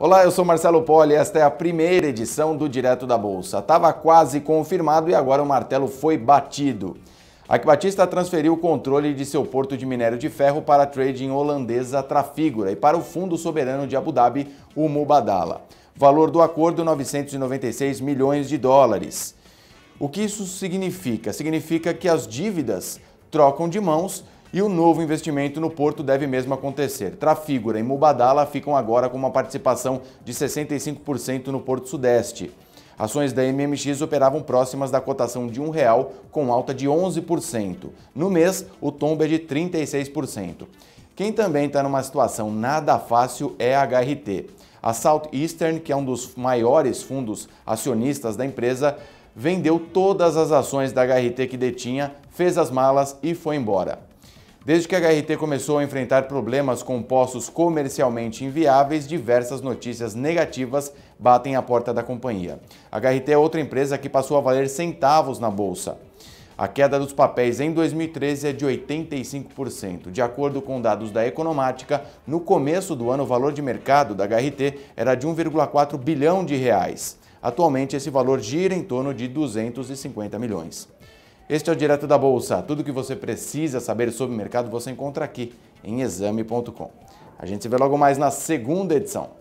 Olá, eu sou Marcelo Poli e esta é a primeira edição do Direto da Bolsa. Estava quase confirmado e agora o martelo foi batido. A Batista transferiu o controle de seu porto de minério de ferro para a trading holandesa Trafigura e para o Fundo Soberano de Abu Dhabi, o Mubadala. Valor do acordo, 996 milhões de dólares. O que isso significa? Significa que as dívidas trocam de mãos e o novo investimento no porto deve mesmo acontecer. Trafigura e Mubadala ficam agora com uma participação de 65% no Porto Sudeste. Ações da MMX operavam próximas da cotação de R$ real, com alta de 11%. No mês, o tombo é de 36%. Quem também está numa situação nada fácil é a HRT. A Southeastern, que é um dos maiores fundos acionistas da empresa, vendeu todas as ações da HRT que detinha, fez as malas e foi embora. Desde que a HRT começou a enfrentar problemas com postos comercialmente inviáveis, diversas notícias negativas batem à porta da companhia. A HRT é outra empresa que passou a valer centavos na bolsa. A queda dos papéis em 2013 é de 85%. De acordo com dados da Economática, no começo do ano o valor de mercado da HRT era de 1,4 bilhão de reais. Atualmente esse valor gira em torno de 250 milhões. Este é o Direto da Bolsa. Tudo o que você precisa saber sobre o mercado você encontra aqui em exame.com. A gente se vê logo mais na segunda edição.